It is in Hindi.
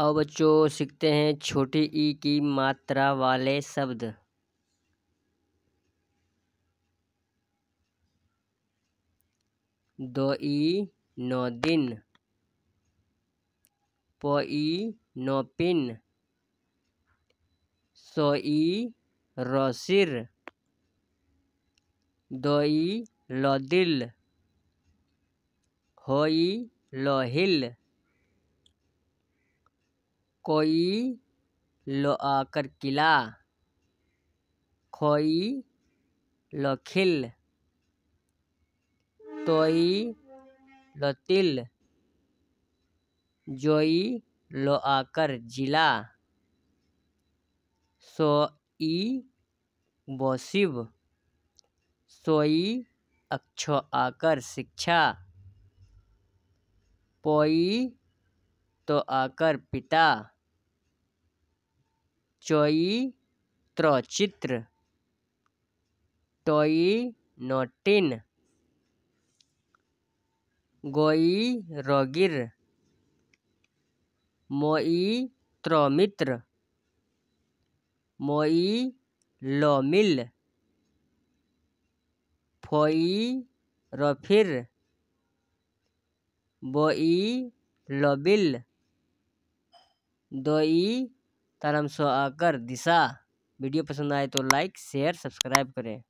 अब जो सीखते हैं छोटी ई की मात्रा वाले शब्द दो ई नौ दिन प ई नौ पिन सो ई रोसिर दो ई लो दिल हो ई लोहिल कोई लो आकर किला खोई लोखिल तोई लोतिल जोई लो आकर जिला सोई बोसिव सोई अक्षो आकर शिक्षा पोई तो आकर पिता चोई त्रोचित्र टोई नोटिन गोई रोगिर मोई त्रोमित्र मोई लोमिल फोई रफिर बोई लोबिल दो ई तरम सो आकर दिशा वीडियो पसंद आए तो लाइक शेयर सब्सक्राइब करें